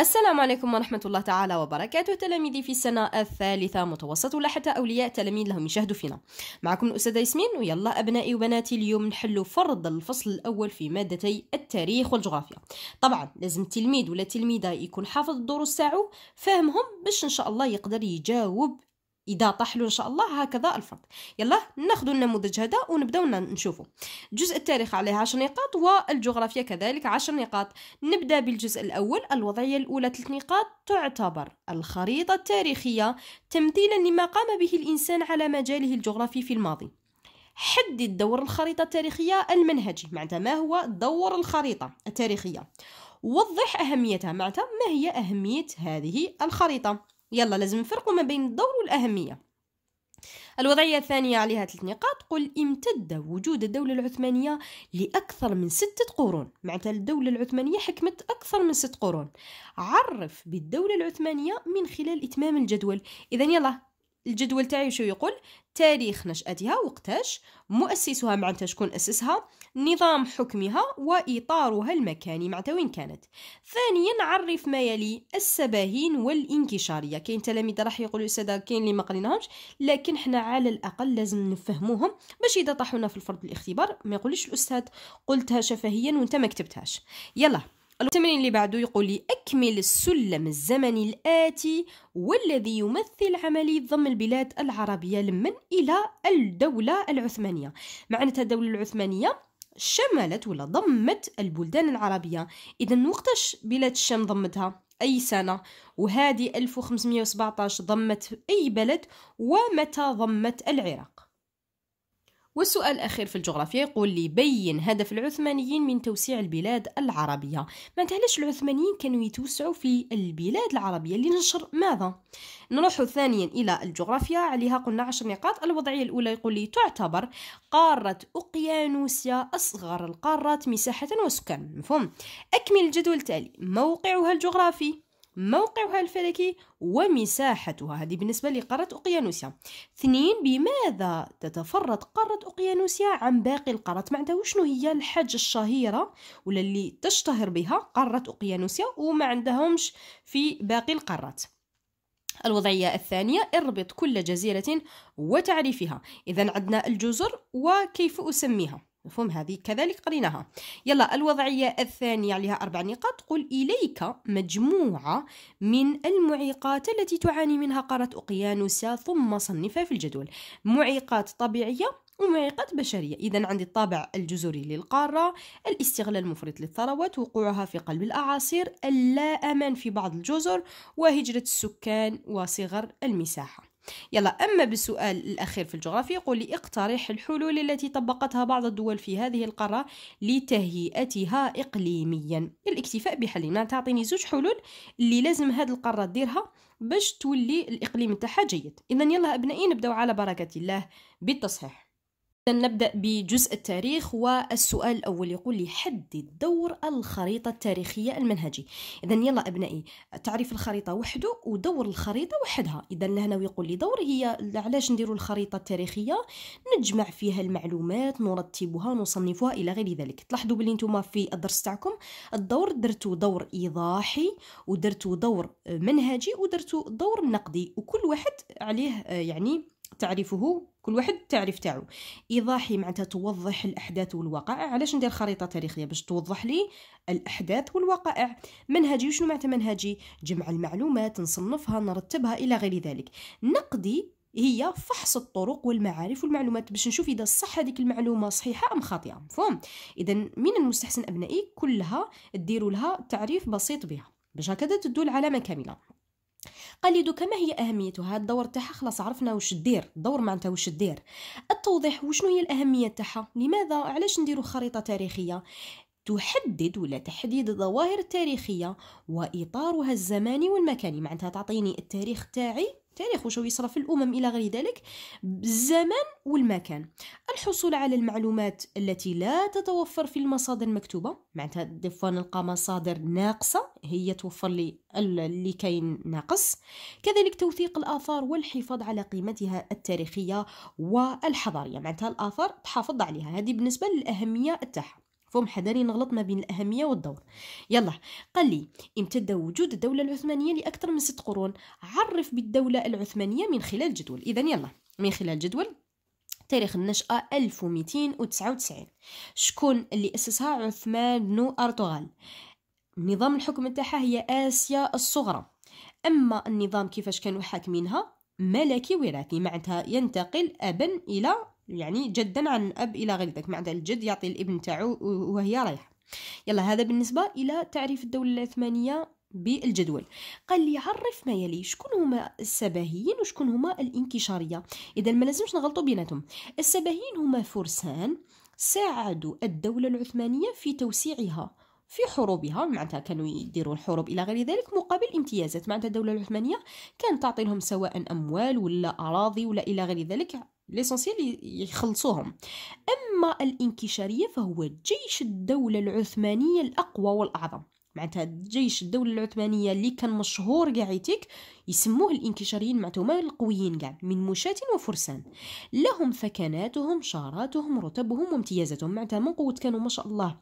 السلام عليكم ورحمة الله تعالى وبركاته تلاميذي في السنة الثالثة متوسط ولا حتى أولياء تلاميذ لهم يشاهدوا فينا معكم الأستاذة ياسمين ويلا أبنائي وبناتي اليوم نحل فرض الفصل الأول في مادتي التاريخ والجغرافيا طبعا لازم التلميذ ولا التلميذة يكون حافظ الدروس تاعو فاهمهم باش إن شاء الله يقدر يجاوب اذا طاح له ان شاء الله هكذا الفرد يلا ناخذ النموذج هذا ونبداو نشوفه جزء التاريخ عليه 10 نقاط والجغرافيا كذلك 10 نقاط نبدا بالجزء الاول الوضعيه الاولى 3 نقاط تعتبر الخريطه التاريخيه تمثيلا لما قام به الانسان على مجاله الجغرافي في الماضي حدد دور الخريطه التاريخيه المنهجي معناتها ما هو دور الخريطه التاريخيه وضح اهميتها معناتها ما هي اهميه هذه الخريطه يلا لازم نفرقوا ما بين الدور والأهمية الوضعية الثانية عليها ثلاث نقاط قل امتد وجود الدولة العثمانية لأكثر من ستة قرون معناتها الدولة العثمانية حكمت أكثر من ست قرون عرف بالدولة العثمانية من خلال إتمام الجدول إذا يلا الجدول تاعي شو يقول تاريخ نشأتها وقتاش مؤسسها معناتها شكون أسسها نظام حكمها وإطارها المكاني معناتها وين كانت ثانيا عرف ما يلي السباهين والانكشارية كاين تلاميذ راح يقولوا السادة كاين اللي ما قريناهمش لكن حنا على الأقل لازم نفهموهم باش إذا طاحونا في الفرض الاختبار ما يقولش الأستاذ قلتها شفهيا وانت ما كتبتهاش يلا التمرين اللي بعده يقول لي أكمل السلم الزمني الآتي والذي يمثل عملية ضم البلاد العربية لمن إلى الدولة العثمانية معناتها الدولة العثمانية شملت ولا ضمت البلدان العربية إذا وقتاش بلاد الشام ضمتها أي سنة وهذه 1517 ضمت أي بلد ومتى ضمت العراق والسؤال الأخير في الجغرافيا يقول لي بين هدف العثمانيين من توسيع البلاد العربية ما علاش العثمانيين كانوا يتوسعوا في البلاد العربية لنشر ماذا نروح ثانيا إلى الجغرافيا عليها قلنا عشر نقاط الوضعية الأولى يقول لي تعتبر قارة أوقيانوسيا أصغر القارات مساحة وسكان مفهوم أكمل الجدول التالي موقعها الجغرافي موقعها الفلكي ومساحتها هذه بالنسبة لقارة أقيانوسيا اثنين بماذا تتفرد قارة أقيانوسيا عن باقي القارات معناتها وشنو هي الحاجة الشهيرة ولا اللي تشتهر بها قارة أقيانوسيا وما عندهمش في باقي القارات الوضعية الثانية اربط كل جزيرة وتعريفها إذا عندنا الجزر وكيف أسميها مفهوم هذه كذلك قريناها يلا الوضعية الثانية عليها أربع نقاط قل إليك مجموعة من المعيقات التي تعاني منها قارة أوقيانوس ثم صنفها في الجدول معيقات طبيعية ومعيقات بشرية إذا عندي الطابع الجزري للقارة الاستغلال المفرط للثروات وقوعها في قلب الأعاصير اللا أمان في بعض الجزر وهجرة السكان وصغر المساحة يلا أما بالسؤال الأخير في الجغرافيا يقول لي اقترح الحلول التي طبقتها بعض الدول في هذه القارة لتهيئتها إقليميا الاكتفاء بحل تعطيني زوج حلول اللي لازم هذه القارة تديرها باش تولي الإقليم تاعها جيد إذا يلا أبنائي نبداو على بركة الله بالتصحيح إذا نبدأ بجزء التاريخ والسؤال الأول يقول لي حدد دور الخريطة التاريخية المنهجي إذا يلا أبنائي تعريف الخريطة وحده ودور الخريطة وحدها إذا لهنا ويقول لي دور هي علاش نديروا الخريطة التاريخية نجمع فيها المعلومات نرتبها نصنفها إلى غير ذلك تلاحظوا بلي نتوما في الدرس تاعكم الدور درتو دور إيضاحي ودرتو دور منهجي ودرتو دور نقدي وكل واحد عليه يعني تعريفه كل واحد التعريف تاعو ايضاحي معناتها توضح الاحداث والوقائع علاش ندير خريطه تاريخيه باش توضح لي الاحداث والوقائع منهجي وشنو معناتها منهجي جمع المعلومات نصنفها نرتبها الى غير ذلك نقدي هي فحص الطرق والمعارف والمعلومات باش نشوف اذا صح هذيك المعلومه صحيحه ام خاطئه مفهوم اذا من المستحسن ابنائي كلها ديروا لها تعريف بسيط بها باش هكذا تدل العلامه كامله قال لي دوكا ما هي اهميتها الدور تاعها خلاص عرفنا واش دير الدور معناتها واش دير التوضيح وشنو هي الاهميه تاعها لماذا علاش نديرو خريطه تاريخيه تحدد ولا تحديد الظواهر التاريخيه واطارها الزماني والمكاني معناتها تعطيني التاريخ تاعي التاريخ وشو يصرف الأمم إلى غير ذلك بالزمان والمكان الحصول على المعلومات التي لا تتوفر في المصادر المكتوبة معناتها دفوا نلقى مصادر ناقصة هي توفر لي اللي كاين ناقص كذلك توثيق الآثار والحفاظ على قيمتها التاريخية والحضارية معناتها الآثار تحافظ عليها هذه بالنسبة للأهمية تاعها فهم حذري نغلط ما بين الأهمية والدور يلا قال لي امتد وجود الدولة العثمانية لأكثر من ست قرون عرف بالدولة العثمانية من خلال جدول إذا يلا من خلال جدول تاريخ النشأة 1299 شكون اللي أسسها عثمان بن أرطغرل نظام الحكم تاعها هي آسيا الصغرى أما النظام كيفاش كانوا حاكمينها ملكي وراثي معناتها ينتقل أبا إلى يعني جدا عن أب إلى غير ذلك معناتها الجد يعطي الابن تاعو وهي رايحة يلا هذا بالنسبة إلى تعريف الدولة العثمانية بالجدول قال لي عرف ما يلي شكون هما السباهيين وشكون هما الانكشاريه اذا ما لازمش نغلطوا بيناتهم السباهيين هما فرسان ساعدوا الدوله العثمانيه في توسيعها في حروبها معناتها كانوا يديروا الحروب الى غير ذلك مقابل امتيازات معناتها الدوله العثمانيه كانت تعطي لهم سواء اموال ولا اراضي ولا الى غير ذلك ليسونسيال يخلصوهم اما الانكشاريه فهو جيش الدوله العثمانيه الاقوى والاعظم معناتها جيش الدولة العثمانية اللي كان مشهور قاعيتك يسموه الانكشاريين معناتها القويين كاع من مشاة وفرسان لهم ثكناتهم شاراتهم رتبهم وامتيازاتهم معناتها من قوة كانوا ما شاء الله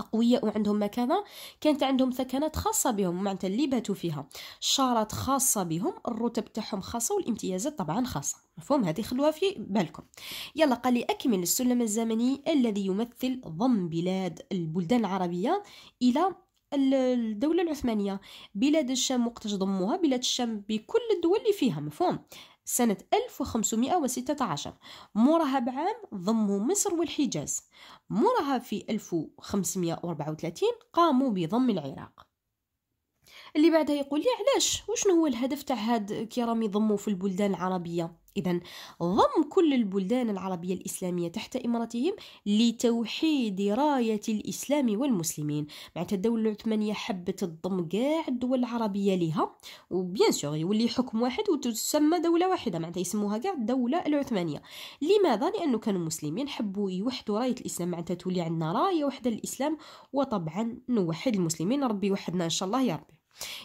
أقوياء وعندهم مكانة كانت عندهم ثكنات خاصة بهم معناتها اللي باتوا فيها الشارات خاصة بهم الرتب تاعهم خاصة والامتيازات طبعا خاصة مفهوم هذه خلوها في بالكم يلا قال لي أكمل السلم الزمني الذي يمثل ضم بلاد البلدان العربية إلى الدولة العثمانية بلاد الشام وقت تضموها بلاد الشام بكل الدول اللي فيها مفهوم سنة 1516 موراها بعام ضموا مصر والحجاز موراها في 1534 قاموا بضم العراق اللي بعدها يقول لي علاش وشنو هو الهدف تاع هاد كي راهم يضموا في البلدان العربيه إذا ضم كل البلدان العربية الإسلامية تحت إمارتهم لتوحيد راية الإسلام والمسلمين معناتها الدولة العثمانية حبت تضم كاع الدول العربية ليها وبيان سور يولي حكم واحد وتسمى دولة واحدة معناتها يسموها كاع الدولة العثمانية لماذا؟ لأنه كانوا مسلمين حبوا يوحدوا راية الإسلام معناتها تولي عندنا راية واحدة للإسلام وطبعا نوحد المسلمين ربي يوحدنا إن شاء الله يا ربي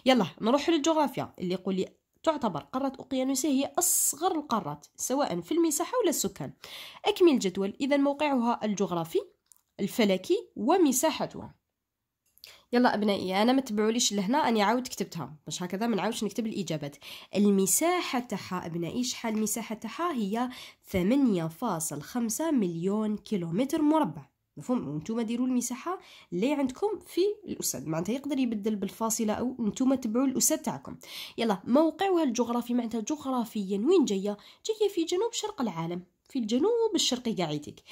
يلا نروح للجغرافيا اللي يقول لي تعتبر قارة أوقيانوسية هي أصغر القارات سواء في المساحة ولا السكان أكمل الجدول إذا موقعها الجغرافي الفلكي ومساحتها يلا أبنائي أنا ما تبعوليش لهنا أني عاود كتبتها باش هكذا ما نعاودش نكتب الإجابات المساحة تاعها أبنائي شحال المساحة تاعها هي 8.5 مليون كيلومتر مربع مفهوم وانتم ديروا المساحه اللي عندكم في الاسد معناتها يقدر يبدل بالفاصله او انتم تبعوا الاسد تاعكم يلا موقعها الجغرافي معناتها جغرافيا وين جايه جايه في جنوب شرق العالم في الجنوب الشرقي قاعيتك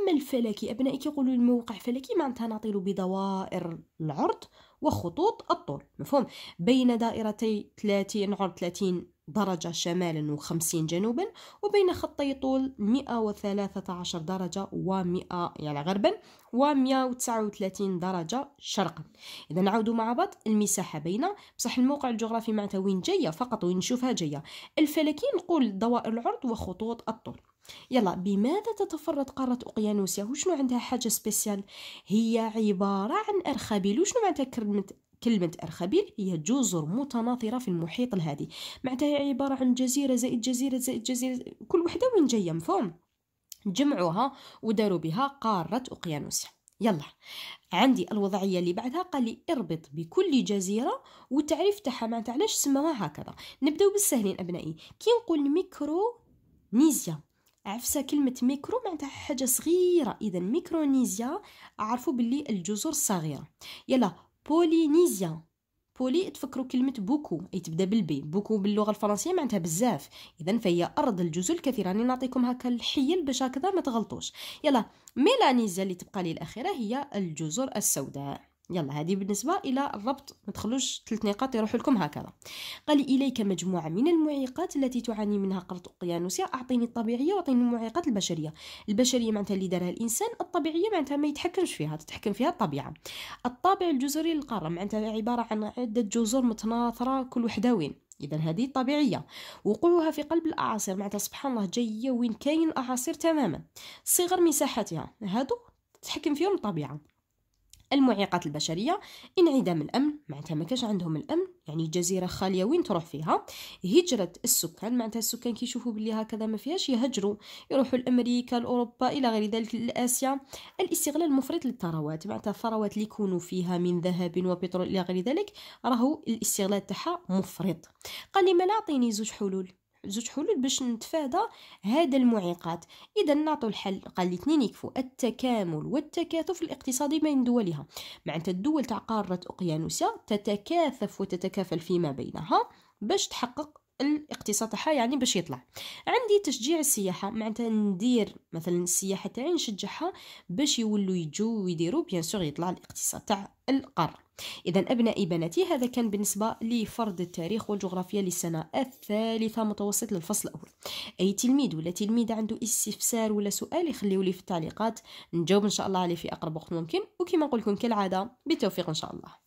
اما الفلكي ابنائي كيقولوا الموقع فلكي معناتها نعطيلو بدوائر العرض وخطوط الطول مفهوم بين دائرتي 30 عرض 30 درجة شمالا و50 جنوبا وبين خطي طول 113 درجة و100 يعني غربا و139 درجة شرقا إذا نعود مع بعض المساحة بين بصح الموقع الجغرافي معناتها وين جاية فقط وين نشوفها جاية الفلكي نقول دوائر العرض وخطوط الطول يلا بماذا تتفرد قارة أوقيانوسيا وشنو عندها حاجة سبيسيال هي عبارة عن أرخبيل وشنو معناتها كلمة كلمة أرخبيل هي جزر متناثرة في المحيط الهادي معناتها هي عبارة عن جزيرة زائد جزيرة زائد جزيرة كل وحدة وين جاية مفهوم جمعوها وداروا بها قارة أقيانوسيا يلا عندي الوضعية اللي بعدها قال لي اربط بكل جزيرة وتعرف تاعها معناتها علاش سموها هكذا نبداو بالسهلين أبنائي كي نقول ميكرو نيزيا عفسة كلمة ميكرو معناتها حاجة صغيرة إذا ميكرونيزيا عرفوا باللي الجزر الصغيرة يلا بولينيزيان بولي تفكروا كلمة بوكو أي تبدا بالبي بوكو باللغة الفرنسية معناتها بزاف إذا فهي أرض الجزر الكثير راني نعطيكم هكا الحيل باش هكذا ما تغلطوش يلا ميلانيزيا اللي تبقى لي الأخيرة هي الجزر السوداء يلا هذه بالنسبه الى الربط ما تخلوش ثلاث نقاط يروحوا لكم هكذا قال اليك مجموعه من المعيقات التي تعاني منها قرط اوقيانوسيا اعطيني الطبيعيه واعطيني المعيقات البشريه البشريه معناتها اللي دارها الانسان الطبيعيه معناتها ما يتحكمش فيها تتحكم فيها الطبيعه الطابع الجزري للقاره معناتها عباره عن عده جزر متناثره كل وحده وين اذا هذه طبيعيه وقوعها في قلب الاعاصير معناتها سبحان الله جايه وين كاين الاعاصير تماما صغر مساحتها هادو تتحكم فيهم الطبيعه المعيقات البشريه انعدام الامن معناتها ما كانش عندهم الامن يعني جزيره خاليه وين تروح فيها هجره السكان معناتها السكان كيشوفوا بلي هكذا ما فيهاش يهجروا يروحوا لامريكا لاوروبا الى غير ذلك لاسيا الاستغلال المفرط للثروات معناتها الثروات اللي يكونوا فيها من ذهب وبترول الى غير ذلك راهو الاستغلال تاعها مفرط قال لي ما لا اعطيني زوج حلول زوج حلول باش نتفادى هذا المعيقات اذا نعطوا الحل قال الاثنين يكفوا التكامل والتكاثف الاقتصادي بين دولها معناتها الدول تاع قاره اوقيانوسيا تتكاثف وتتكافل فيما بينها باش تحقق الاقتصاد تاعها يعني باش يطلع عندي تشجيع السياحه معناتها ندير مثلا السياحه تاعي نشجعها باش يولوا يجوا ويديروا بيان سور يطلع الاقتصاد تاع القاره إذا أبنائي بناتي هذا كان بالنسبة لفرض التاريخ والجغرافيا للسنة الثالثة متوسط للفصل الأول أي تلميذ ولا تلميذة عنده استفسار ولا سؤال يخليه لي في التعليقات نجاوب إن شاء الله عليه في أقرب وقت ممكن وكما نقول لكم كالعادة بالتوفيق إن شاء الله